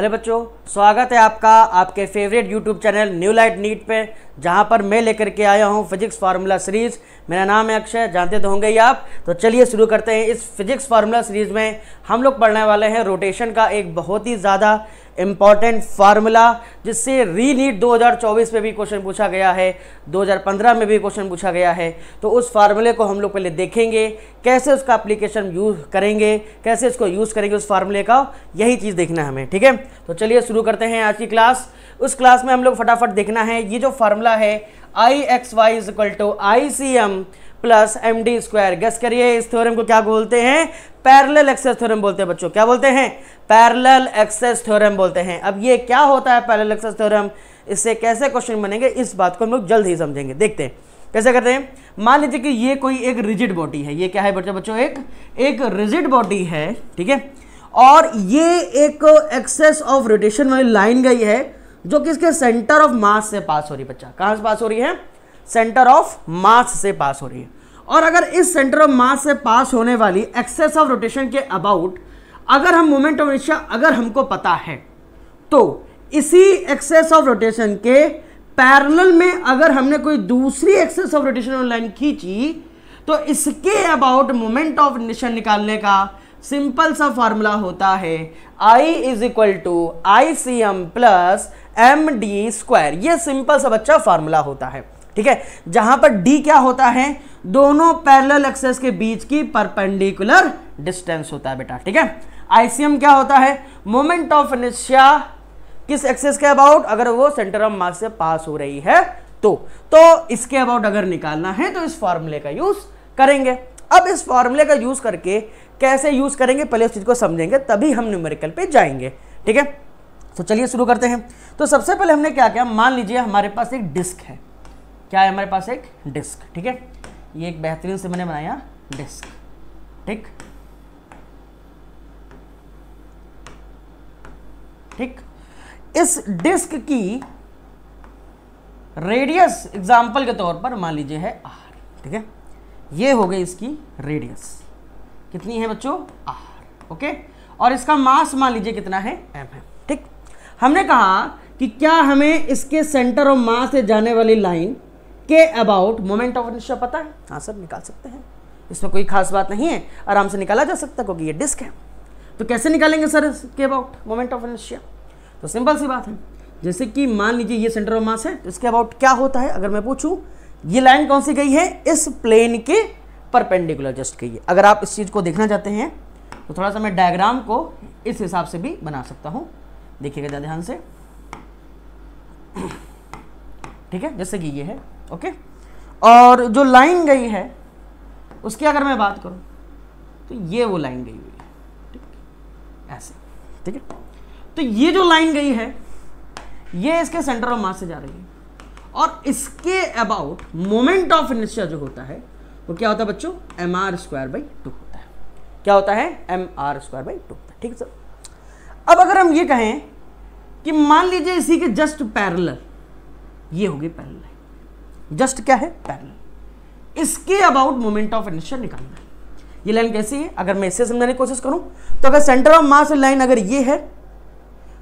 hello बच्चों स्वागत है आपका आपके favourite YouTube channel new light NEET पे जहाँ पर मैं लेकर के आया हूँ फिजिक्स फार्मूला सीरीज़ मेरा नाम है अक्षय जानते तो होंगे ही आप तो चलिए शुरू करते हैं इस फिजिक्स फार्मूला सीरीज़ में हम लोग पढ़ने वाले हैं रोटेशन का एक बहुत ही ज़्यादा इंपॉर्टेंट फार्मूला जिससे री नीट 2024 में भी क्वेश्चन पूछा गया है 2015 में भी क्वेश्चन पूछा गया है तो उस फार्मूले को हम लोग पहले देखेंगे कैसे उसका अप्लीकेशन यूज़ करेंगे कैसे इसको यूज़ करेंगे उस फार्मूले का यही चीज़ देखना है हमें ठीक है तो चलिए शुरू करते हैं आज की क्लास उस क्लास में हम लोग फटाफट देखना है ये जो फार्मूला है I X Y is equal to I C M plus M D square guess करिए इस थ्योरम को क्या बोलते हैं पैरेलल एक्सेस थ्योरम बोलते हैं बच्चों क्या बोलते हैं पैरेलल एक्सेस थ्योरम बोलते हैं अब ये क्या होता है पैरेलल एक्सेस थ्योरम इससे कैसे क्वेश्चन बनेंगे इस बात को हम लोग जल्द ही समझेंगे देखते हैं कैसे करते हैं मान लीजिए कि ये कोई एक रिजिड बॉडी है ये क्या है बच्चों बच्चों एक एक रिजिड बॉडी है ठीक है और ये एक एक्सेस ऑफ रोटेशन वाली लाइन गई है जो कि इसके सेंटर ऑफ मास से पास हो रही है बच्चा कहाँ से पास हो रही है सेंटर ऑफ मास से पास हो रही है और अगर इस सेंटर ऑफ मास से पास होने वाली एक्सेस ऑफ रोटेशन के अबाउट अगर हम मोमेंट ऑफ इनर्शिया अगर हमको पता है तो इसी एक्सेस ऑफ रोटेशन के पैरेलल में अगर हमने कोई दूसरी एक्सेस ऑफ रोटेशन लाइन खींची तो इसके अबाउट मोमेंट ऑफ इनर्शिया निकालने का सिंपल सा फार्मूला होता है I is equal to I C M plus M D square यह सिंपल सा बच्चा फार्मूला होता है ठीक है जहां पर d क्या होता है दोनों पैरेलल एक्सेस के बीच की परपेंडिकुलर डिस्टेंस होता है बेटा ठीक है आईसीएम क्या होता है मोमेंट ऑफ इनिशिया किस एक्सेस के अबाउट अगर वो सेंटर ऑफ मास से पास हो रही है तो तो इसके अबाउट अगर निकालना है तो इस फॉर्मूले का यूज करेंगे अब इस फॉर्मूले का यूज करके कैसे यूज करेंगे पहले उस चीज को समझेंगे तभी हम न्यूमेरिकल पे जाएंगे ठीक है तो चलिए शुरू करते हैं तो सबसे पहले हमने क्या किया मान लीजिए हमारे पास एक डिस्क है क्या है हमारे पास एक डिस्क ठीक है ये एक बेहतरीन से मैंने बनाया डिस्क ठीक ठीक इस डिस्क की रेडियस एग्जाम्पल के तौर पर मान लीजिए है आर ठीक है ये हो गई इसकी रेडियस कितनी है बच्चों आर ओके और इसका मास मान लीजिए कितना है एम है ठीक हमने कहा कि क्या हमें इसके सेंटर ऑफ मास से जाने वाली लाइन के अबाउट मोमेंट ऑफ इनर्शिया पता है हाँ सर निकाल सकते हैं इसमें कोई खास बात नहीं है आराम से निकाला जा सकता क्योंकि ये डिस्क है तो कैसे निकालेंगे सर के अबाउट मोमेंट ऑफ इनर्शिया तो सिंपल सी बात है जैसे कि मान लीजिए ये सेंटर ऑफ मास है तो इसके अबाउट क्या होता है अगर मैं पूछूँ ये लाइन कौन सी गई है इस प्लेन के परपेंडिकुलर जस्ट गई है अगर आप इस चीज़ को देखना चाहते हैं तो थोड़ा सा मैं डायग्राम को इस हिसाब से भी बना सकता हूँ देखिएगा ध्यान से ठीक है जैसे कि ये है ओके और जो लाइन गई है उसकी अगर मैं बात करूं तो ये वो लाइन गई हुई है ठीक ऐसे ठीक है तो ये जो लाइन गई है ये इसके सेंटर ऑफ मास से जा रही है और इसके अबाउट मोमेंट ऑफ इनिशिया जो होता है वो क्या होता है बच्चों M R square by two होता है क्या होता है M R square by two होता है ठीक है सर अब अगर हम ये कहें कि मान लीजिए इसी के जस्ट पैरलर ये होगी पैरलर जस्ट क्या है पैरल इसके अबाउट मोमेंट ऑफ इनर्शिया निकालना है ये लाइन कैसी है अगर मैं इसे समझाने की कोशिश करूं तो अगर सेंटर ऑफ मास लाइन अगर ये है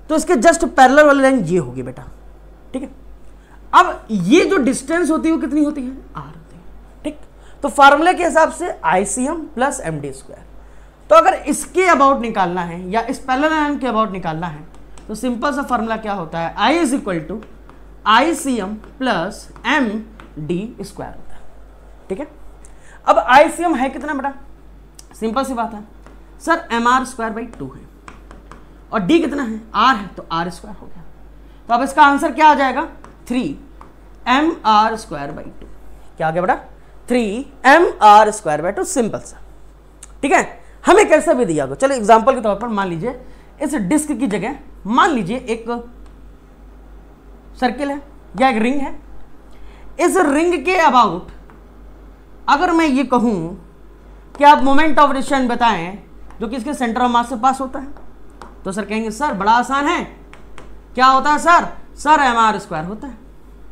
तो इसके जस्ट पैरल वाली लाइन ये होगी बेटा ठीक है अब ये जो डिस्टेंस होती है वो कितनी होती है आर होती है ठीक तो फार्मूले के हिसाब से I plus M D square तो अगर इसके अबाउट निकालना है या इस पैरल लाइन के अबाउट निकालना है तो सिंपल सा फार्मूला क्या होता है I is equal to I C M plus M D square होता है ठीक है अब आईसीएम है कितना बेटा सिंपल सी बात है sir M R square by two है और डी कितना है आर है तो आर स्क्वायर हो गया तो अब इसका आंसर क्या आ जाएगा three M R square by two क्या आ गया बेटा three M R square by two simple सा ठीक है हमें कैसा भी दिया गया चलो एग्जाम्पल के तौर पर मान लीजिए इस डिस्क की जगह मान लीजिए एक सर्किल है या एक रिंग है इस रिंग के अबाउट अगर मैं ये कहूं कि आप मोमेंट ऑफ रिशन बताएं जो कि इसके सेंटर ऑफ मास से पास होता है तो सर कहेंगे सर बड़ा आसान है क्या होता है sir sir M R square होता है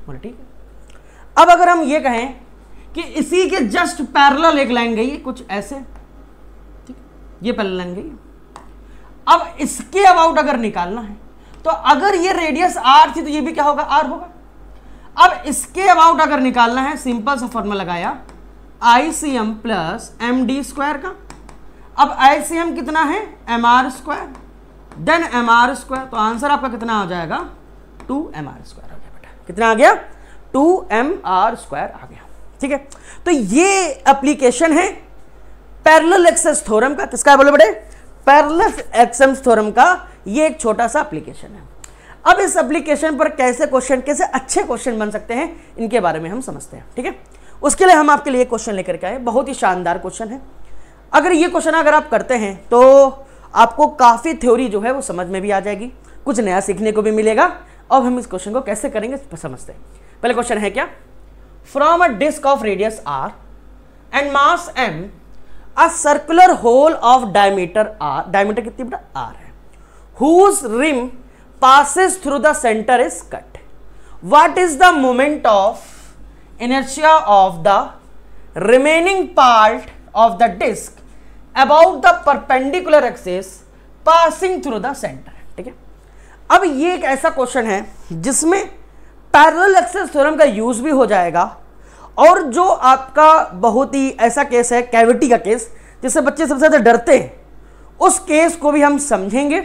बोले ठीक है अब अगर हम ये कहें कि इसी के जस्ट पैरल एक लाइन गई है कुछ ऐसे ठीक ये पैरल लाइन गई अब इसके अबाउट अगर निकालना है तो अगर ये रेडियस आर थी तो ये भी क्या होगा आर होगा अब इसके अबाउट अगर निकालना है सिंपल सा फॉर्मूला लगाया I C M plus M D square का अब आई सी एम कितना है M R square then M R square तो आंसर आपका कितना आ जाएगा टू एम आर स्क्वायर आ गया बेटा कितना आ गया टू एम आर स्क्वायर आ गया ठीक है तो ये अप्लीकेशन है पैरल एक्सेस थोरम का किसका बोले बेटे पैरल एक्सेस थोरम का ये एक छोटा सा अप्लीकेशन है अब इस एप्लीकेशन पर कैसे क्वेश्चन कैसे अच्छे क्वेश्चन बन सकते हैं इनके बारे में हम समझते हैं ठीक है उसके लिए हम आपके लिए क्वेश्चन लेकर के आए बहुत ही शानदार क्वेश्चन है अगर ये क्वेश्चन अगर आप करते हैं तो आपको काफ़ी थ्योरी जो है वो समझ में भी आ जाएगी कुछ नया सीखने को भी मिलेगा अब हम इस क्वेश्चन को कैसे करेंगे समझते हैं पहले क्वेश्चन है क्या from a disc of radius R and mass M a circular hole of diameter R diameter कितनी बेटा आर है whose rim passes through the center is cut what is the moment of inertia of the remaining part of the disc about the perpendicular axis passing through the center theek hai ab ye ek aisa question hai jisme parallel axis theorem ka use bhi ho jayega और जो आपका बहुत ही ऐसा case है cavity का case जिससे बच्चे सबसे ज़्यादा डरते हैं उस केस को भी हम समझेंगे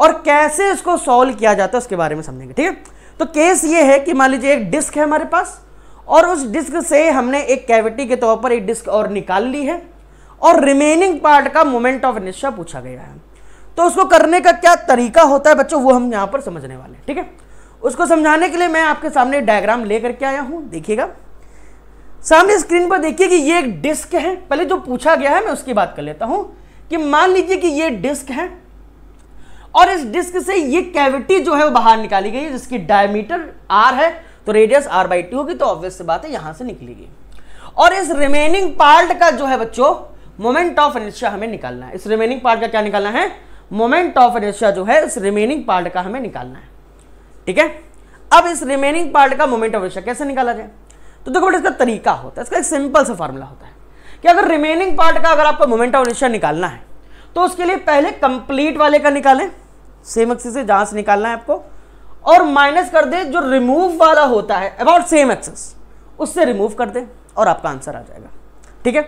और कैसे इसको सॉल्व किया जाता है उसके बारे में समझेंगे ठीक है तो केस ये है कि मान लीजिए एक डिस्क है हमारे पास और उस डिस्क से हमने एक कैविटी के तौर पर एक डिस्क और निकाल ली है और रिमेनिंग पार्ट का मोमेंट ऑफ निश्चा पूछा गया है तो उसको करने का क्या तरीका होता है बच्चों वो हम यहाँ पर समझने वाले हैं ठीक है उसको समझाने के लिए मैं आपके सामने डायग्राम ले करके आया हूँ देखिएगा सामने स्क्रीन पर देखिए कि ये एक डिस्क है पहले जो पूछा गया है मैं उसकी बात कर लेता हूँ कि मान लीजिए कि ये डिस्क है और इस डिस्क से ये कैविटी जो है वो बाहर निकाली गई है जिसकी डायमीटर आर है तो रेडियस आर बाई टू होगी तो ऑब्वियस से बात है यहां से निकली गई और इस रिमेनिंग पार्ट का जो है बच्चों मोमेंट ऑफ इनर्शिया हमें निकालना है इस रिमेनिंग पार्ट का क्या निकालना है मोमेंट ऑफ इनर्शिया जो है इस रिमेनिंग पार्ट का हमें निकालना है ठीक है अब इस रिमेनिंग पार्ट का मोमेंट ऑफ इनर्शिया कैसे निकाला जाए तो देखो बेटा इसका तरीका होता है इसका एक सिंपल सा फॉर्मूला होता है कि अगर रिमेनिंग पार्ट का अगर आपको मोमेंट ऑफ इनर्शिया निकालना है तो उसके लिए पहले कंप्लीट वाले का निकालें सेम एक्सिस से जहां से निकालना है आपको और माइनस कर दे जो रिमूव वाला होता है अबाउट सेम एक्सेस उससे रिमूव कर दे और आपका आंसर आ जाएगा ठीक है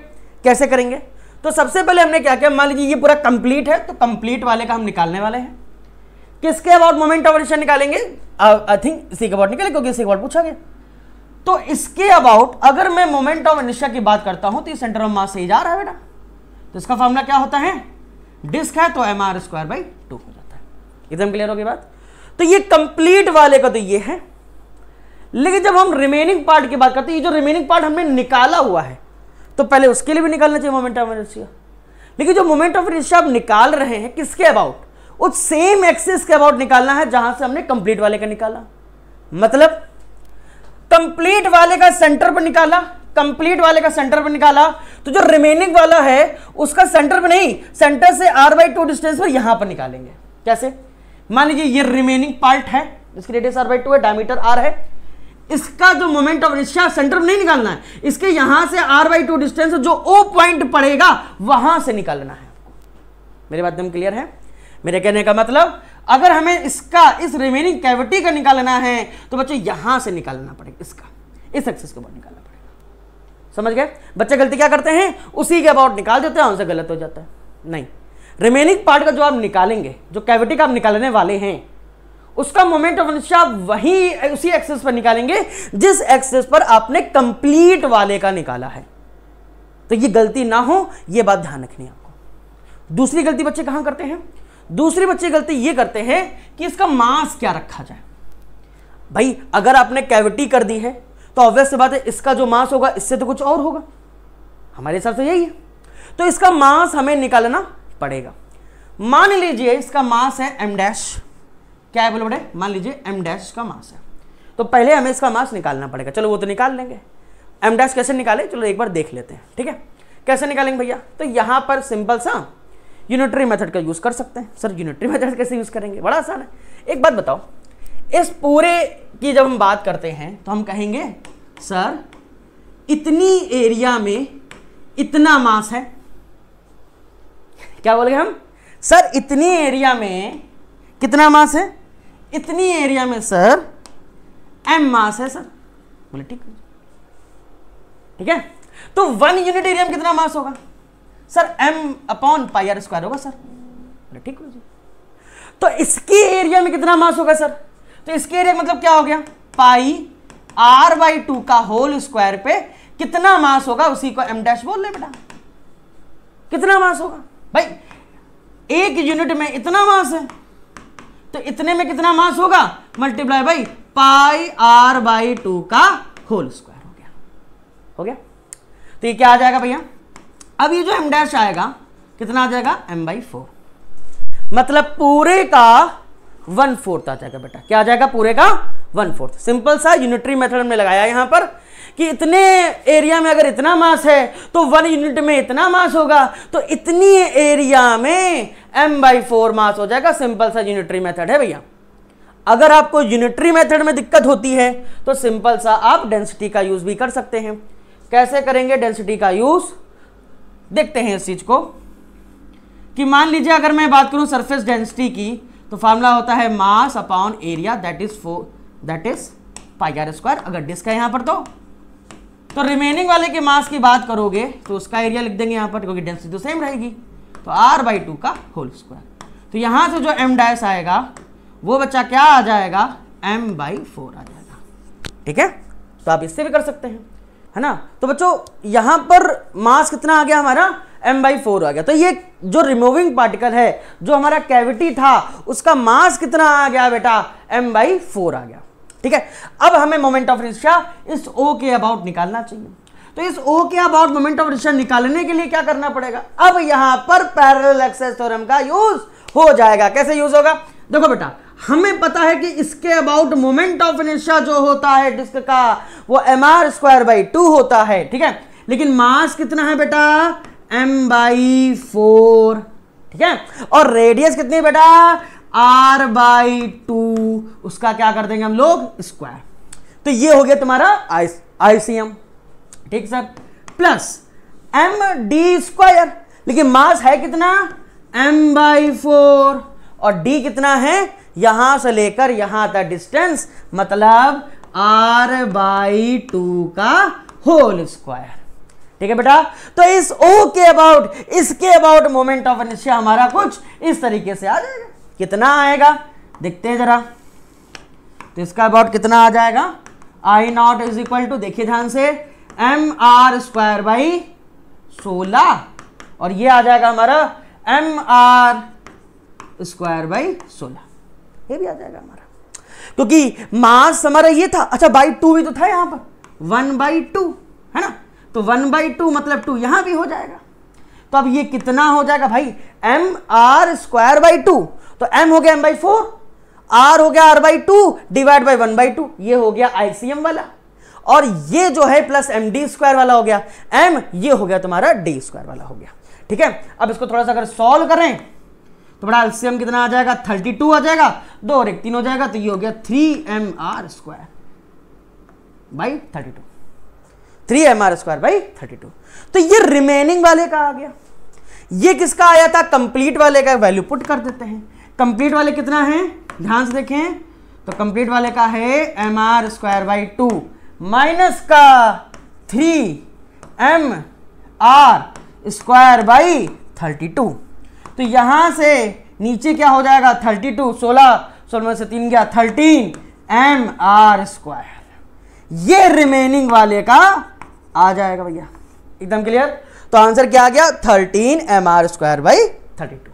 कैसे करेंगे तो सबसे पहले हमने क्या किया मान लीजिए ये पूरा कंप्लीट है तो कंप्लीट वाले का हम निकालने वाले हैं किसके अबाउट मोमेंट ऑफ एडिशन निकालेंगे आई uh, थिंक इसी के अबाउट निकाले क्योंकि इसी के अबाउट पूछा गया तो इसके अबाउट अगर मैं मोमेंट ऑफ इनर्शिया की बात करता हूं तो ये सेंटर ऑफ मास से ही जा रहा है बेटा तो इसका फॉर्मूला क्या होता है डिस्क है तो M R square by two हो जाता है एकदम क्लियर होगी बात तो ये कंप्लीट वाले का तो ये है लेकिन जब हम रिमेनिंग पार्ट की बात करते हैं ये जो रिमेनिंग पार्ट हमने निकाला हुआ है तो पहले उसके लिए भी निकालना चाहिए मोमेंट ऑफ इनर्शिया लेकिन जो मोमेंट ऑफ इनर्शिया आप निकाल रहे हैं किसके अबाउट उस सेम एक्सिस के अबाउट निकालना है जहां से हमने कंप्लीट वाले का निकाला मतलब कंप्लीट वाले का सेंटर पर निकाला कंप्लीट वाले का सेंटर पर निकाला तो जो रिमेनिंग वाला है उसका सेंटर पर नहीं सेंटर से आर बाई टू डिस्टेंस पर यहां पर निकालेंगे कैसे मान लीजिए ये रिमेनिंग पार्ट है इसकी रेडियस आर बाई टू है डायमीटर आर है इसका जो मोमेंट ऑफ इनर्शिया सेंटर में नहीं निकालना है इसके यहां से आर बाई टू डिस्टेंस जो ओ पॉइंट पड़ेगा वहां से निकालना है मेरे बात एकदम क्लियर है मेरे कहने का मतलब अगर हमें इसका इस रिमेनिंग कैविटी का निकालना है तो बच्चों यहां से निकालना पड़ेगा इसका इस एक्सेस के ऊपर निकालना समझ गए बच्चे गलती क्या करते हैं उसी के अबाउट निकाल देते हैं उनसे गलत हो जाता है नहीं रिमेनिंग पार्ट का जो आप निकालेंगे जो कैविटी का आप निकालने वाले हैं उसका मोमेंट ऑफ इनर्शिया वही उसी एक्सेस पर निकालेंगे जिस एक्सेस पर आपने कंप्लीट वाले का निकाला है तो ये गलती ना हो ये बात ध्यान रखनी आपको दूसरी गलती बच्चे कहां करते हैं दूसरी बच्चे गलती ये करते हैं कि इसका मास क्या रखा जाए भाई अगर आपने कैविटी कर दी है तो ऑब्वियस बात है इसका जो मास होगा इससे तो कुछ और होगा हमारे हिसाब से यही है तो इसका मास हमें निकालना पड़ेगा मान लीजिए इसका मास है एम डैश क्या है बोलो बड़े मान लीजिए एम डैश का मास है तो पहले हमें इसका मास निकालना पड़ेगा चलो वो तो निकाल लेंगे एम डैश कैसे निकाले चलो एक बार देख लेते हैं ठीक है कैसे निकालेंगे भैया तो यहाँ पर सिंपल सा यूनिटरी मेथड का यूज़ कर सकते हैं सर यूनिटरी मेथड कैसे यूज़ करेंगे बड़ा आसान है एक बात बताओ इस पूरे की जब हम बात करते हैं तो हम कहेंगे सर इतनी एरिया में इतना मास है क्या बोलेंगे हम सर इतनी एरिया में कितना मास है इतनी एरिया में सर एम मास है सर बोले ठीक है ठीक है तो वन यूनिट एरिया में कितना मास होगा sir M upon pi R square होगा सर बोले ठीक तो इसकी एरिया में कितना मास होगा सर तो इसके एरिया मतलब क्या हो गया पाई आर बाई टू का होल स्क्वायर पे कितना मास होगा उसी को एम डैश बोल ले बेटा कितना मास होगा भाई एक यूनिट में इतना मास है तो इतने में कितना मास होगा multiply by pi R by two का होल स्क्वायर हो गया हो गया तो ये क्या आ जाएगा भैया अब ये जो एम डैश आएगा कितना आ जाएगा एम बाई फोर मतलब पूरे का वन फोर्थ आ जाएगा बेटा क्या आ जाएगा पूरे का वन फोर्थ सिंपल सा यूनिटरी मेथड हमने लगाया यहां पर कि इतने एरिया में अगर इतना मास है तो वन यूनिट में इतना मास होगा तो इतनी एरिया में एम बाई फोर मास हो जाएगा सिंपल सा यूनिटरी मेथड है भैया अगर आपको यूनिटरी मेथड में दिक्कत होती है तो सिंपल सा आप डेंसिटी का यूज़ भी कर सकते हैं कैसे करेंगे डेंसिटी का यूज़ देखते हैं इस चीज़ को कि मान लीजिए अगर मैं बात करूं सरफेस डेंसिटी की तो फार्मूला होता है mass upon area that is for that is pi R square अगर डिस्क है यहाँ पर तो तो रिमेनिंग वाले के मास की बात करोगे तो उसका एरिया लिख देंगे यहाँ पर क्योंकि डेंसिटी तो सेम रहेगी तो आर बाई टू का होल स्क्वायर तो यहाँ से जो एम डैश आएगा वो बच्चा क्या आ जाएगा एम बाई फोर आ जाएगा ठीक है तो आप इससे भी कर सकते हैं है ना तो बच्चों यहाँ पर मास कितना आ गया हमारा एम बाई फोर आ गया तो ये जो रिमूविंग पार्टिकल है जो हमारा कैविटी था उसका मास कितना आ गया बेटा एम बाई फोर आ गया ठीक है अब हमें मोमेंट ऑफ रिक्शा इस ओ के अबाउट निकालना चाहिए तो इस ओ के अबाउट मोमेंट ऑफ रिक्शा निकालने के लिए क्या करना पड़ेगा अब यहां पर पैरल एक्सेस थ्योरम का यूज हो जाएगा कैसे यूज होगा देखो बेटा हमें पता है कि इसके अबाउट मोमेंट ऑफ इनर्शिया जो होता है डिस्क का वो M R square by two होता है ठीक है लेकिन मास कितना है बेटा एम बाई फोर ठीक है और रेडियस कितनी बेटा आर बाई टू उसका क्या कर देंगे हम लोग स्क्वायर तो ये हो गया तुम्हारा आईसीएम ठीक sir plus M D square लेकिन मास है कितना एम बाई फोर और डी कितना है यहां से लेकर यहां तक डिस्टेंस मतलब आर बाई टू का होल स्क्वायर ठीक है बेटा तो इस ओ के अबाउट इसके अबाउट मोमेंट ऑफ इनर्शिया हमारा कुछ इस तरीके से आ जाएगा कितना आएगा देखते हैं जरा तो इसका अबाउट कितना आ जाएगा I nought is equal to देखिए ध्यान से एम आर स्क्वायर बाई सोलह और ये आ जाएगा हमारा एम आर स्क्वायर बाई सोलह ये भी आ जाएगा हमारा क्योंकि मास हमारा ये था अच्छा बाई टू भी तो था यहां पर वन बाई टू है ना तो वन बाई टू मतलब टू यहां भी हो जाएगा तो अब ये कितना हो जाएगा भाई M R square by two तो एम हो गया एम बाई फोर आर हो गया R by two divide by one by two ये हो गया आईसीएम वाला और ये जो है प्लस एम डी स्क्वायर वाला हो गया एम ये हो गया तुम्हारा डी स्क्वायर वाला हो गया ठीक है अब इसको थोड़ा सा अगर सॉल्व करें तो बड़ा एल्सियम कितना आ जाएगा थर्टी टू आ जाएगा दो और एक तीन हो जाएगा तो ये हो गया three M R square by thirty two three M R square by thirty two तो ये रिमेनिंग वाले का आ गया ये किसका आया था कंप्लीट वाले का वैल्यू पुट कर देते हैं कंप्लीट वाले कितना है ध्यान से देखें तो कंप्लीट वाले का है M R square by two minus का three M R square by thirty two तो यहां से नीचे क्या हो जाएगा थर्टी टू सोलह सोलह में से तीन गया थर्टीन एम आर स्क्वायर ये रिमेनिंग वाले का आ जाएगा भैया एकदम क्लियर तो आंसर क्या आ गया thirteen M R square by thirty two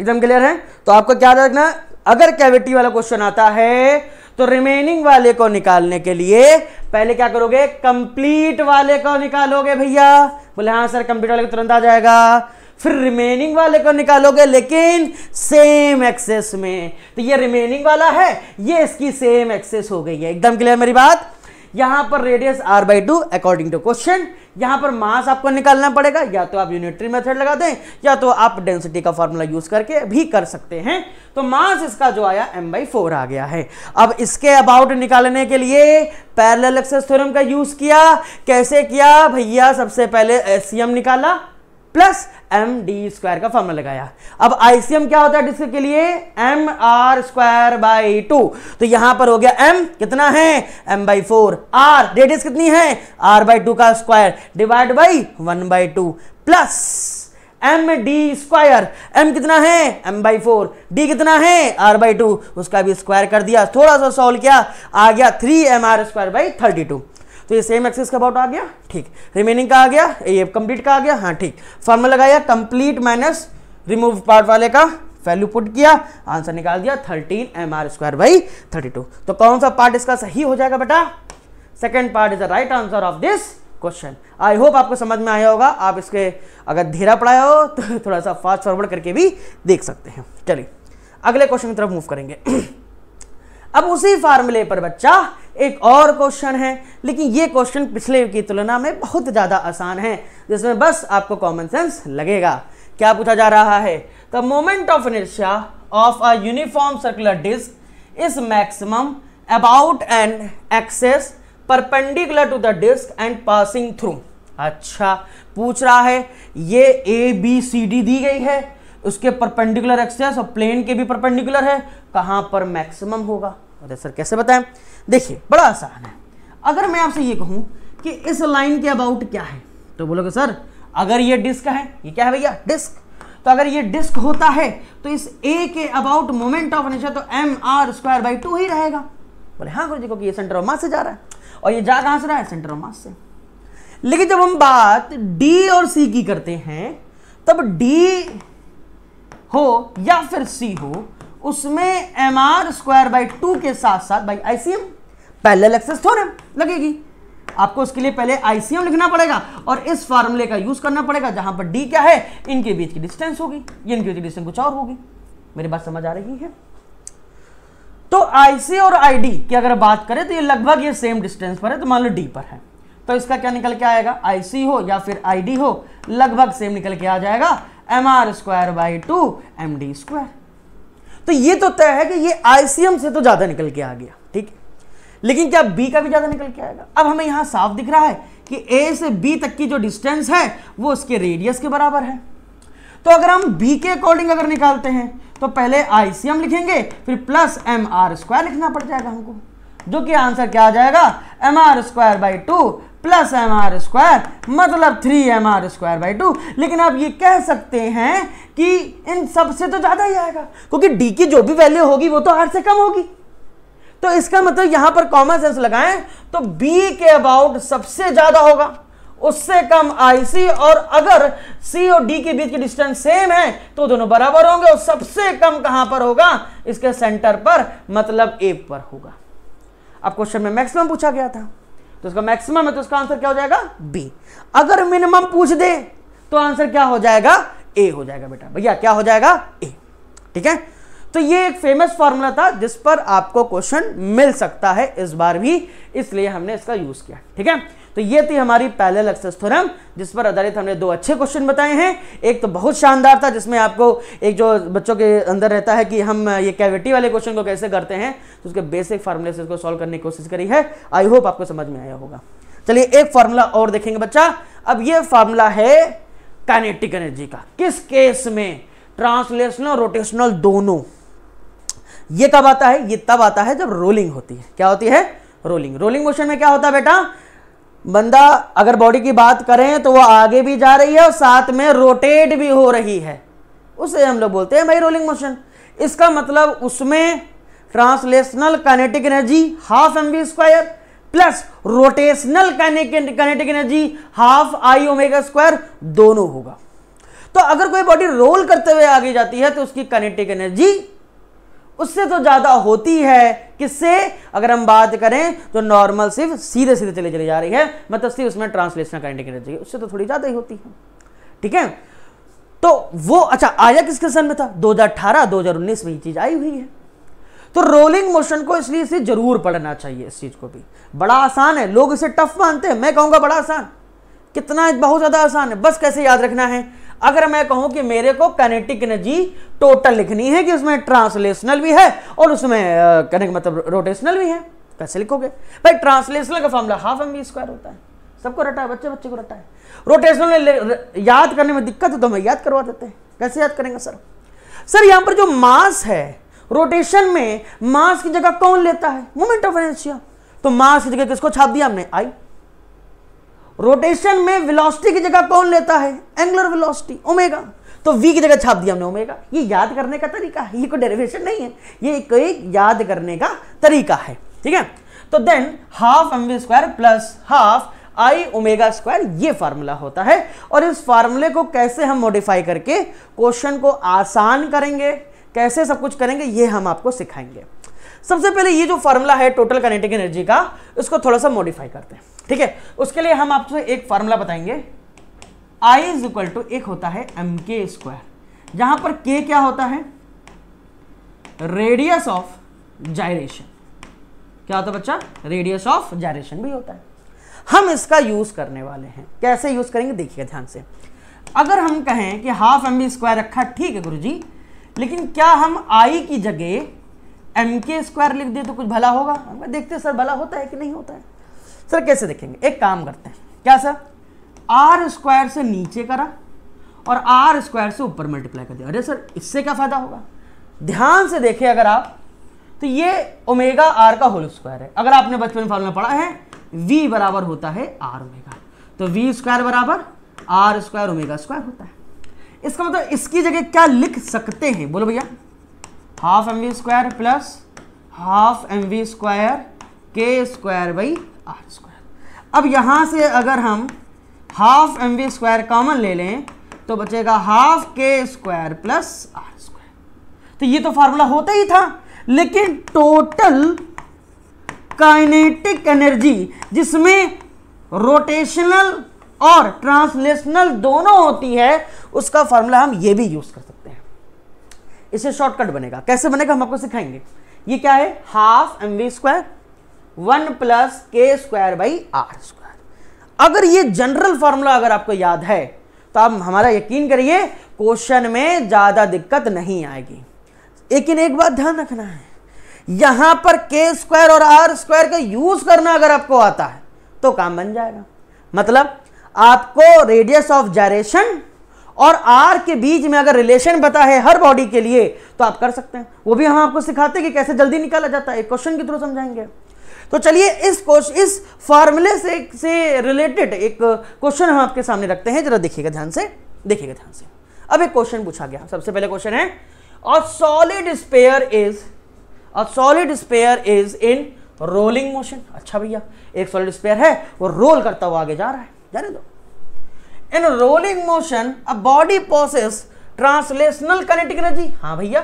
एकदम क्लियर है तो आपको क्या रखना अगर कैविटी वाला क्वेश्चन आता है तो रिमेनिंग वाले को निकालने के लिए पहले क्या करोगे कंप्लीट वाले को निकालोगे भैया बोले हाँ सर कंप्लीट वाले को तुरंत आ जाएगा फिर रिमेनिंग वाले को निकालोगे लेकिन सेम एक्सेस में तो ये रिमेनिंग वाला है ये इसकी सेम एक्सेस हो गई है एकदम क्लियर मेरी बात यहां पर radius R by two according to question यहां पर मास आपको निकालना पड़ेगा या तो आप यूनिटरी मेथड लगा दें या तो आप डेंसिटी का फॉर्मूला यूज करके भी कर सकते हैं तो मास इसका जो आया एम बाई फोर आ गया है अब इसके अबाउट निकालने के लिए पैरेलल एक्सेस थ्योरम का यूज किया कैसे किया भैया सबसे पहले एसीएम निकाला प्लस एम डी स्क्वायर का फॉर्मूला लगाया अब आईसीएम क्या होता है डिस्क के लिए M R square by two तो यहां पर हो गया एम कितना है M by four R radius कितनी है आर बाई टू का square divide by one by two plus M D square M कितना है एम बाई फोर डी कितना है आर बाई टू उसका भी स्क्वायर कर दिया थोड़ा सा सॉल्व किया आ गया three M R square by thirty two तो ये सेम एक्सिस का अबाउट आ गया ठीक रिमेनिंग का आ गया ये कंप्लीट का आ गया हाँ ठीक फॉर्मूला लगाया कंप्लीट माइनस रिमूव पार्ट वाले का वैल्यू पुट किया आंसर निकाल दिया thirteen M R square by thirty two तो कौन सा पार्ट इसका सही हो जाएगा बेटा second part is the right answer of this question I hope आपको समझ में आया होगा आप इसके अगर धीरा पढ़ाया हो तो थोड़ा सा फास्ट फॉरवर्ड करके भी देख सकते हैं चलिए अगले क्वेश्चन की तरफ मूव करेंगे अब उसी फार्मूले पर बच्चा एक और क्वेश्चन है लेकिन ये क्वेश्चन पिछले की तुलना में बहुत ज़्यादा आसान है जिसमें बस आपको कॉमन सेंस लगेगा क्या पूछा जा रहा है the moment of inertia of a uniform circular disc is maximum about and axis perpendicular to the disc and passing through अच्छा पूछ रहा है ये ए बी सी डी दी गई है उसके परपेंडिकुलर एक्सेस और प्लेन के भी परपेंडिकुलर है कहां पर मैक्सिमम होगा अरे सर कैसे बताएं देखिए बड़ा आसान है अगर मैं आपसे ये कहूं कि इस लाइन के अबाउट क्या है तो बोलोगे सर अगर ये डिस्क है ये क्या है भैया डिस्क तो अगर ये डिस्क होता है तो इस ए के अबाउट मोमेंट ऑफ इनर्शिया तो M R square by two ही रहेगा बोले हाँ गुरु जी क्योंकि ये सेंटर ऑफ मास से जा रहा है और ये जा कहां से रहा है सेंटर ऑफ मास से लेकिन जब हम बात डी और सी की करते हैं तब डी हो या फिर सी हो उसमें M R square by two के साथ साथ भाई आईसीएम पैरेलल एक्सेस थ्योरम लगेगी आपको उसके लिए पहले आईसीएम लिखना पड़ेगा और इस फार्मूले का यूज करना पड़ेगा जहां पर डी क्या है इनके बीच की डिस्टेंस होगी ये इनके बीच की डिस्टेंस कुछ और होगी मेरी बात समझ आ रही है तो आईसी और आईडी की अगर बात करें तो ये लगभग ये सेम डिस्टेंस पर है तो मान लो डी पर है तो इसका क्या निकल के आएगा आईसी हो या फिर आईडी हो लगभग सेम निकल के आ जाएगा M R square by two M D square तो ये तो तय है कि ये आईसीएम से तो ज़्यादा निकल के आ गया ठीक लेकिन क्या बी का भी ज़्यादा निकल के आएगा अब हमें यहां साफ दिख रहा है कि ए से बी तक की जो डिस्टेंस है वो उसके रेडियस के बराबर है तो अगर हम बी के अकॉर्डिंग अगर निकालते हैं तो पहले आईसीएम लिखेंगे फिर प्लस एम आर स्क्वायर लिखना पड़ जाएगा हमको जो कि आंसर क्या आ जाएगा M R square by two plus M R square मतलब three M R square by two लेकिन आप ये कह सकते हैं कि इन सब से तो ज़्यादा ही आएगा क्योंकि डी की जो भी वैल्यू होगी वो तो आर से कम होगी तो इसका मतलब यहां पर कॉमन सेंस लगाएं तो बी के अबाउट सबसे ज़्यादा होगा उससे कम आई सी और अगर सी और डी के बीच की डिस्टेंस सेम है तो दोनों बराबर होंगे और सबसे कम कहां पर होगा इसके सेंटर पर मतलब ए पर होगा अब क्वेश्चन में मैक्सिमम पूछा गया था तो इसका मैक्सिमम है तो इसका आंसर क्या हो जाएगा बी अगर मिनिमम पूछ दे तो आंसर क्या हो जाएगा ए हो जाएगा बेटा भैया क्या हो जाएगा ए ठीक है तो ये एक फेमस फॉर्मूला था जिस पर आपको क्वेश्चन मिल सकता है इस बार भी इसलिए हमने इसका यूज किया ठीक है तो ये थी हमारी पहले एक्सेस थ्योरम जिस पर आधारित हमने दो अच्छे क्वेश्चन बताए हैं एक तो बहुत शानदार था जिसमें आपको एक जो बच्चों के अंदर रहता है कि हम ये कैविटी वाले क्वेश्चन को कैसे करते हैं तो उसके बेसिक फार्मूले से इसको सॉल्व करने की कोशिश करी है आई होप आपको समझ में आया होगा चलिए एक फार्मूला और देखेंगे बच्चा अब ये फार्मूला है काइनेटिक एनर्जी का किस केस में ट्रांसलेशनल रोटेशनल दोनों ये कब आता है ये तब आता है जब रोलिंग होती है क्या होती है रोलिंग रोलिंग मोशन में क्या होता है बेटा बंदा अगर बॉडी की बात करें तो वो आगे भी जा रही है और साथ में रोटेट भी हो रही है उसे हम लोग बोलते हैं भाई रोलिंग मोशन इसका मतलब उसमें translational kinetic energy half M B square plus rotational kinetic energy half I omega square दोनों होगा तो अगर कोई बॉडी रोल करते हुए आगे जाती है तो उसकी काइनेटिक एनर्जी उससे तो ज़्यादा होती है किससे अगर हम बात करें तो नॉर्मल सिर्फ सीधे सीधे चले चले जा रही है मतलब सिर्फ उसमें ट्रांसलेशन का इंडिकेटर चाहिए उससे तो थोड़ी ज़्यादा ही होती है ठीक है तो वो अच्छा आया किस क्वेश्चन में था 2018 2019 में ये चीज़ आई हुई है तो रोलिंग मोशन को इसलिए इसे जरूर पढ़ना चाहिए इस चीज़ को भी बड़ा आसान है लोग इसे टफ मानते हैं मैं कहूँगा बड़ा आसान कितना बहुत ज़्यादा आसान है बस कैसे याद रखना है अगर मैं कहूं कि मेरे को कनेटिक एनर्जी टोटल लिखनी है कि उसमें ट्रांसलेशनल भी है और उसमें कनेक्ट मतलब रोटेशनल भी है कैसे लिखोगे भाई ट्रांसलेशनल का फॉर्मूला हाफ एम स्क्वायर होता है सबको रटा है बच्चे बच्चे को रटा है रोटेशनल याद करने में दिक्कत है तो हमें याद करवा देते हैं कैसे याद करेंगे सर सर यहाँ पर जो मास है रोटेशन में मास की जगह कौन लेता है मोमेंट ऑफ इनर्शिया तो मास की जगह किसको छाप दिया हमने आई रोटेशन में वेलोसिटी की जगह कौन लेता है एंगुलर वेलोसिटी ओमेगा तो वी की जगह छाप दिया हमने ओमेगा ये याद करने का तरीका है ये कोई डेरिवेशन नहीं है ये एक याद करने का तरीका है ठीक है तो then half M V square plus half I omega square ये फार्मूला होता है और इस फार्मूले को कैसे हम मॉडिफाई करके क्वेश्चन को आसान करेंगे कैसे सब कुछ करेंगे ये हम आपको सिखाएंगे सबसे पहले ये जो फार्मूला है टोटल कनेटिक एनर्जी का इसको थोड़ा सा मॉडिफाई करते हैं ठीक है उसके लिए हम आपको एक फॉर्मूला बताएंगे आई इज इक्वल टू एक होता है एम के स्क्वायर जहां पर के क्या होता है रेडियस ऑफ जायरेशन क्या होता है बच्चा रेडियस ऑफ जायरेशन भी होता है हम इसका यूज करने वाले हैं कैसे यूज करेंगे देखिए ध्यान से अगर हम कहें कि हाफ एम बी स्क्वायर रखा ठीक है गुरुजी लेकिन क्या हम आई की जगह एम के स्क्वायर लिख दे तो कुछ भला होगा देखते सर भला होता है कि नहीं होता है सर कैसे देखेंगे एक काम करते हैं क्या सर आर स्क्वायर से नीचे करा और आर स्क्वायर से ऊपर मल्टीप्लाई कर दिया अरे सर इससे क्या फ़ायदा होगा ध्यान से देखें अगर आप तो ये ओमेगा आर का होल स्क्वायर है अगर आपने बचपन में फॉर्मूला पढ़ा है v बराबर होता है आर ओमेगा तो वी स्क्वायर बराबर आर स्क्वायर ओमेगा स्क्वायर होता है इसका मतलब इसकी जगह क्या लिख सकते हैं बोलो भैया half M V square plus half M V square K square by R square अब यहाँ से अगर हम half M V square common ले लें तो बचेगा हाफ के स्क्वायर प्लस आर स्क्वायर तो ये तो फार्मूला होता ही था लेकिन टोटल काइनेटिक एनर्जी जिसमें रोटेशनल और ट्रांसलेशनल दोनों होती है उसका फार्मूला हम ये भी यूज कर सकते हैं इसे शॉर्टकट बनेगा कैसे बनेगा हम आपको सिखाएंगे ये क्या है half M V square one plus K square by R square अगर ये जनरल फॉर्मूला अगर आपको याद है तो आप हमारा यकीन करिए क्वेश्चन में ज़्यादा दिक्कत नहीं आएगी लेकिन एक बात ध्यान रखना है यहां पर के स्क्वायर और आर स्क्वायर का यूज़ करना अगर आपको आता है तो काम बन जाएगा मतलब आपको रेडियस ऑफ जायरेशन और आर के बीच में अगर रिलेशन पता है हर बॉडी के लिए तो आप कर सकते हैं वो भी हम आपको सिखाते हैं कि कैसे जल्दी निकाला जाता है क्वेश्चन के थ्रू समझाएंगे तो चलिए इस क्वेश्चन इस फार्मूले से से रिलेटेड एक क्वेश्चन हम आपके सामने रखते हैं जरा देखिएगा ध्यान से देखिएगा ध्यान से अब एक क्वेश्चन पूछा गया सबसे पहले क्वेश्चन है और सॉलिड स्पेयर इज और solid sphere is in rolling motion अच्छा भैया एक सॉलिड स्पेयर है वो रोल करता हुआ आगे जा रहा है जाने दो in rolling motion a body process translational kinetic energy हाँ भैया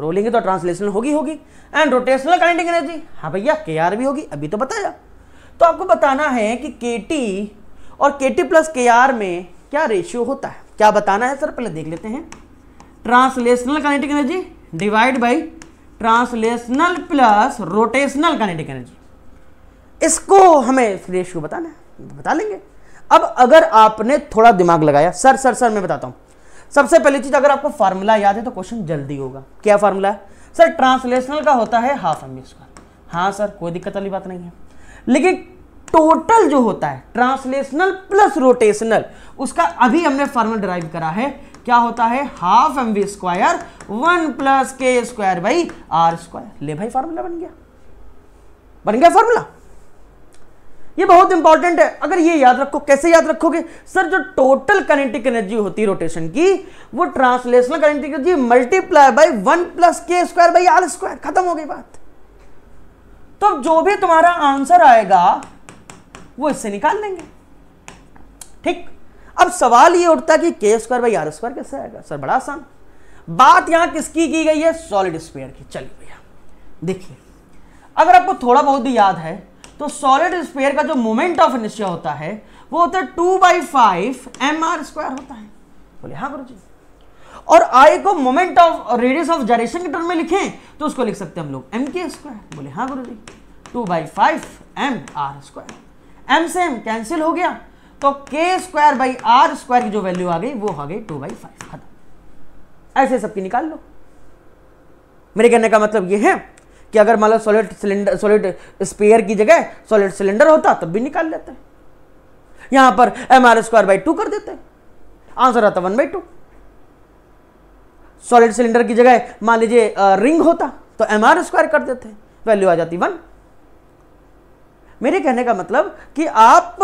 रोलिंग तो ट्रांसलेशन होगी होगी एंड रोटेशनल काइंडिंग एनर्जी हाँ भैया के आर भी होगी अभी तो बताया तो आपको बताना है कि के टी और के टी प्लस के आर में क्या रेशियो होता है क्या बताना है सर पहले देख लेते हैं translational kinetic energy divide by translational plus rotational kinetic energy इसको हमें इस रेशियो बताना है बता लेंगे अब अगर आपने थोड़ा दिमाग लगाया सर सर सर मैं बताता हूँ सबसे पहली चीज अगर आपको फार्मूला याद है तो क्वेश्चन जल्दी होगा क्या फार्मूला है सर ट्रांसलेशनल का होता है हाफ एम स्क्वायर हाँ सर कोई दिक्कत वाली बात नहीं है लेकिन टोटल जो होता है ट्रांसलेशनल प्लस रोटेशनल उसका अभी हमने फॉर्मूला ड्राइव करा है क्या होता है half M V square one plus K square by R square ले भाई फॉर्मूला बन गया बन गया फॉर्मूला ये बहुत इंपॉर्टेंट है अगर ये याद रखो कैसे याद रखोगे सर जो टोटल कनेटिक एनर्जी होती है रोटेशन की वो translational kinetic energy multiply by one plus K square by R square खत्म हो गई बात तो अब जो भी तुम्हारा आंसर आएगा वो इससे निकाल लेंगे ठीक अब सवाल ये उठता कि के स्क्वायर बाई आर स्क्वायर कैसे आएगा सर बड़ा आसान बात यहां किसकी की गई है सॉलिड स्क्वायर की चलिए भैया देखिए अगर आपको थोड़ा बहुत भी याद है तो सॉलिड स्पेयर का जो मोमेंट ऑफ इनर्शिया होता है वो होता है two by five M R square होता है बोले हाँ गुरु जी और आई को moment of radius of gyration के टर्म में लिखें तो उसको लिख सकते हैं हम लोग एम के स्क्वायर बोले हाँ गुरु जी two by five M R square M से एम कैंसिल हो गया तो के स्क्वायर बाई आर स्क्वायर की जो वैल्यू आ गई वो आ गई टू बाई फाइव खत्म ऐसे सबकी निकाल लो मेरे कहने का मतलब ये है कि अगर मान लो सॉलिड सिलेंडर सॉलिड स्पेयर की जगह सॉलिड सिलेंडर होता तब भी निकाल लेते यहां पर M R square by two कर देते आंसर आता one by two solid cylinder की जगह मान लीजिए रिंग होता तो एम आर स्क्वायर कर देते वैल्यू आ जाती वन मेरे कहने का मतलब कि आप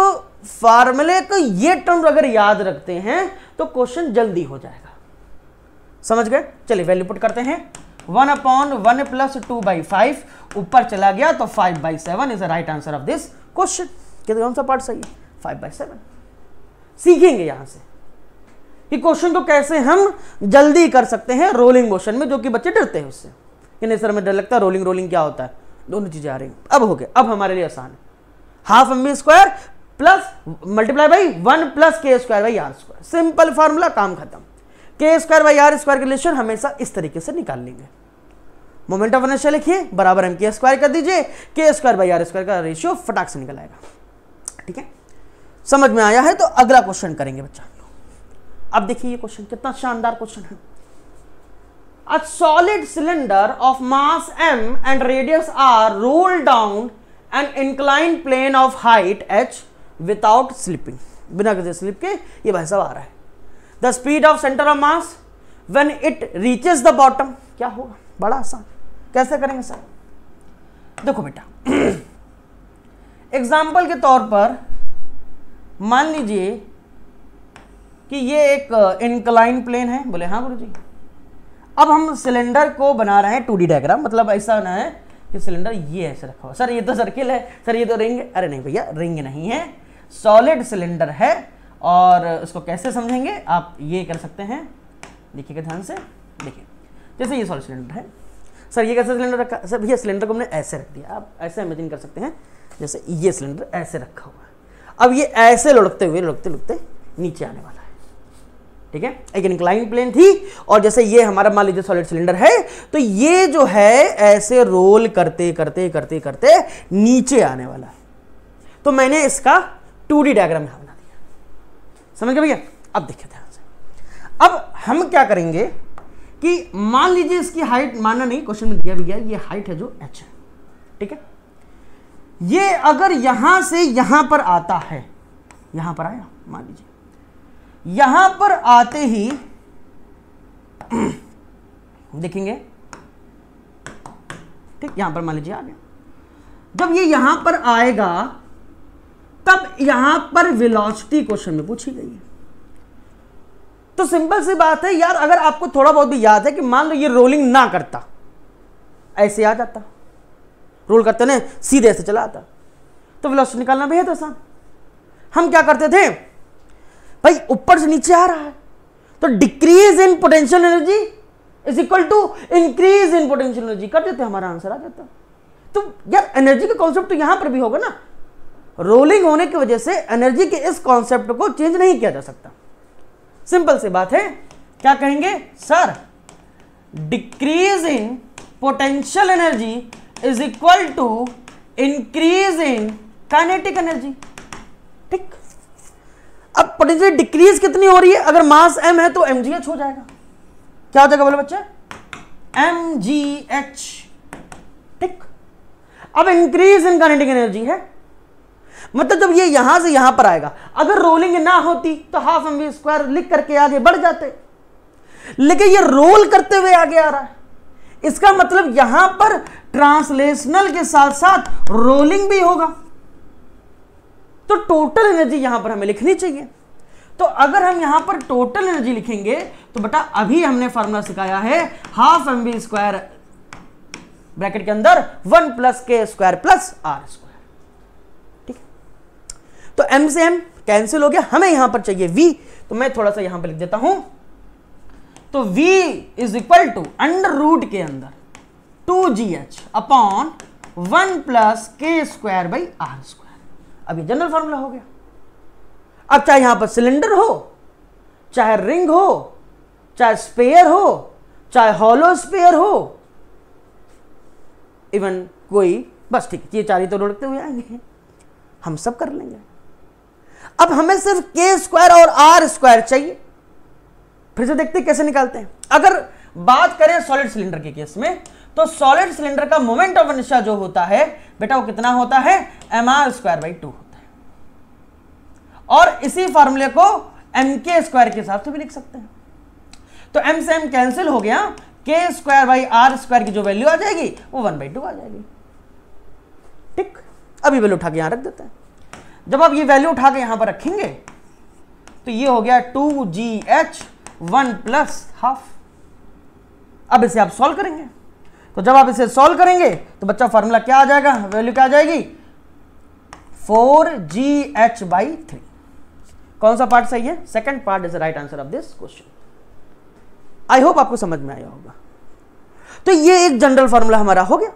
फार्मूले को ये टर्म अगर याद रखते हैं तो क्वेश्चन जल्दी हो जाएगा समझ गए चलिए वैल्यू पुट करते हैं one upon one plus two by five ऊपर चला गया तो five by seven is the right answer of this question कितना तो कौन सा पार्ट सही है फाइव बाई सेवन सीखेंगे यहां से कि क्वेश्चन को कैसे हम जल्दी कर सकते हैं रोलिंग मोशन में जो कि बच्चे डरते हैं उससे कि नहीं सर हमें डर लगता है रोलिंग रोलिंग क्या होता है दोनों चीज़ें आ रही अब हो गया अब हमारे लिए आसान है half M B square plus multiply by one plus K square by R square simple formula काम खत्म K square by R square relation हमेशा इस तरीके से निकाल लेंगे मोमेंट ऑफ एनर्शिया लिखिए बराबर एम के स्क्वायर कर दीजिए K square by R square का रेशियो फटाक से निकल आएगा ठीक है समझ में आया है तो अगला क्वेश्चन करेंगे बच्चा अब देखिए ये क्वेश्चन कितना शानदार क्वेश्चन है a solid cylinder of mass M and radius R roll down an incline plane of height H without slipping बिना किसी स्लिप के ये भाई साहब आ रहा है the speed of centre of mass when it reaches the bottom क्या होगा बड़ा आसान कैसे करेंगे सर देखो बेटा एग्जाम्पल के तौर पर मान लीजिए कि ये एक इनक्लाइन uh, प्लेन है बोले हाँ गुरु जी अब हम सिलेंडर को बना रहे हैं टू डी डायग्राम मतलब ऐसा ना है कि सिलेंडर ये ऐसे रखा हो सर ये तो सर्किल है सर ये तो रिंग तो अरे नहीं भैया रिंग नहीं है सॉलिड सिलेंडर है और उसको कैसे समझेंगे आप ये कर सकते हैं देखिएगा ध्यान से देखिए जैसे ये सॉरी सिलेंडर है सर ये कैसे सिलेंडर रखा सर भैया सिलेंडर को हमने ऐसे रख दिया आप ऐसे इमेजिन कर सकते हैं जैसे ये सिलेंडर ऐसे रखा हुआ है अब ये ऐसे लुढ़कते हुए लुढ़कते लुढ़कते नीचे आने वाला है ठीक है एक इंक्लाइन प्लेन थी और जैसे ये हमारा मान लीजिए सॉलिड सिलेंडर है तो ये जो है ऐसे रोल करते करते करते करते नीचे आने वाला है तो मैंने इसका टू डी डायग्राम यहाँ समझ गए भैया अब देखिए ध्यान से अब हम क्या करेंगे कि मान लीजिए इसकी हाइट मानना नहीं क्वेश्चन में दिया भी गया ये हाइट है जो एच है ठीक है ये अगर यहां से यहां पर आता है यहां पर आया मान लीजिए यहां पर आते ही देखेंगे ठीक यहां पर मान लीजिए आ गया जब ये यहां पर आएगा तब यहां पर वेलोसिटी क्वेश्चन में पूछी गई है तो सिंपल सी बात है यार अगर आपको थोड़ा बहुत भी याद है कि मान लो ये रोलिंग ना करता ऐसे आ जाता रोल करते ना सीधे ऐसे चला आता तो वेलोसिटी निकालना बेहद आसान हम क्या करते थे भाई ऊपर से नीचे आ रहा है तो decrease in potential energy is equal to increase in potential energy कर देते हमारा आंसर आ जाता तो यार एनर्जी का कॉन्सेप्ट तो यहां पर भी होगा ना रोलिंग होने की वजह से एनर्जी के इस कॉन्सेप्ट को चेंज नहीं किया जा सकता सिंपल सी बात है क्या कहेंगे sir decrease in potential energy is equal to increase in kinetic energy ठीक अब पोटेंशियल डिक्रीज कितनी हो रही है अगर मास एम है तो एम हो जाएगा क्या हो जाएगा बोले बच्चे एम जी एच ठीक अब इंक्रीज इन काइनेटिक एनर्जी है मतलब जब ये यहां से यहां पर आएगा अगर रोलिंग ना होती तो हाफ एम वी स्क्वायर लिख करके आगे बढ़ जाते लेकिन ये रोल करते हुए आगे आ रहा है इसका मतलब यहां पर ट्रांसलेशनल के साथ साथ रोलिंग भी होगा तो टोटल एनर्जी यहां पर हमें लिखनी चाहिए तो अगर हम यहां पर टोटल एनर्जी लिखेंगे तो बेटा अभी हमने फॉर्मूला सिखाया है हाफ एम स्क्वायर ब्रैकेट के अंदर one plus K square plus R square तो एम से एम कैंसिल हो गया हमें यहां पर चाहिए वी तो मैं थोड़ा सा यहां पर लिख देता हूं तो V is equal to under root के अंदर two G H upon one plus K square by R square अब ये जनरल फॉर्मूला हो गया अब चाहे यहां पर सिलेंडर हो चाहे रिंग हो चाहे स्पेयर हो चाहे हॉलो स्पेयर हो इवन कोई बस ठीक ये चार ही तो लुढ़कते हुए आएंगे हम सब कर लेंगे अब हमें सिर्फ के स्क्वायर और आर स्क्वायर चाहिए फिर से देखते कैसे निकालते हैं अगर बात करें सॉलिड सिलेंडर के केस में तो सॉलिड सिलेंडर का मोमेंट ऑफ इनर्शिया जो होता है बेटा वो कितना होता है M R square by two होता है और इसी फॉर्मूले को एम के स्क्वायर के हिसाब से भी लिख सकते हैं तो एम से एम कैंसिल हो गया के स्क्वायर बाई आर स्क्वायर की जो वैल्यू आ जाएगी वो वन बाई टू आ जाएगी ठीक अभी वैल्यू उठा के यहां रख देते हैं जब आप ये वैल्यू उठा के यहां पर रखेंगे तो ये हो गया two G H one plus half अब इसे आप सॉल्व करेंगे तो जब आप इसे सॉल्व करेंगे तो बच्चा फॉर्मूला क्या आ जाएगा वैल्यू क्या आ जाएगी four G H by three कौन सा पार्ट सही है second part is right answer of this question I hope आपको समझ में आया होगा तो ये एक जनरल फॉर्मूला हमारा हो गया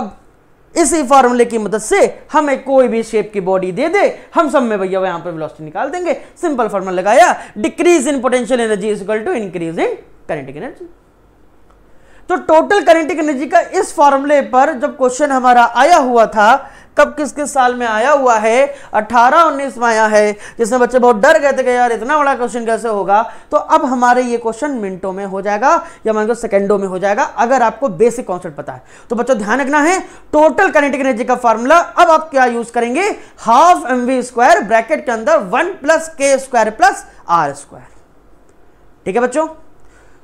अब इसी फॉर्मूले की मदद से हमें कोई भी शेप की बॉडी दे दे हम सब में भैया यहां पे वेलोसिटी निकाल देंगे सिंपल फॉर्मूला लगाया decrease in potential energy is equal to increase in kinetic energy तो टोटल करेंटिक एनर्जी का इस फॉर्मूले पर जब क्वेश्चन हमारा आया हुआ था कब किस किस साल में आया हुआ है अठारह उन्नीस में आया है जिसमें बच्चे बहुत डर गए थे कि यार इतना बड़ा क्वेश्चन कैसे होगा तो अब हमारे ये क्वेश्चन मिनटों में हो जाएगा या मान लो सेकेंडों में हो जाएगा अगर आपको बेसिक कॉन्सेप्ट पता है तो बच्चों ध्यान रखना है टोटल कनेटिक एनर्जी का फॉर्मूला अब आप क्या यूज करेंगे half M V square bracket के अंदर one plus K square plus R square ठीक है बच्चों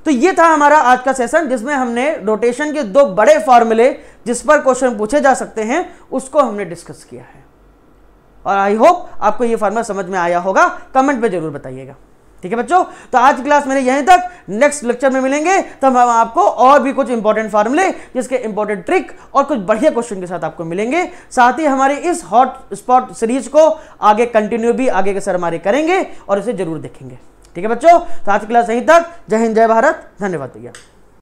तो ये था हमारा आज का सेशन जिसमें हमने रोटेशन के दो बड़े फॉर्मूले जिस पर क्वेश्चन पूछे जा सकते हैं उसको हमने डिस्कस किया है और आई होप आपको ये फार्मूला समझ में आया होगा कमेंट में जरूर बताइएगा ठीक है बच्चों तो आज की क्लास मेरे यहीं तक नेक्स्ट लेक्चर में मिलेंगे तब हम आपको और भी कुछ इंपॉर्टेंट फार्मूले जिसके इंपॉर्टेंट ट्रिक और कुछ बढ़िया क्वेश्चन के साथ आपको मिलेंगे साथ ही हमारे इस हॉट स्पॉट सीरीज को आगे कंटिन्यू भी आगे के सर हमारे करेंगे और इसे जरूर देखेंगे ठीक है बच्चों तो आज क्लास यहीं तक जय हिंद जय भारत धन्यवाद भैया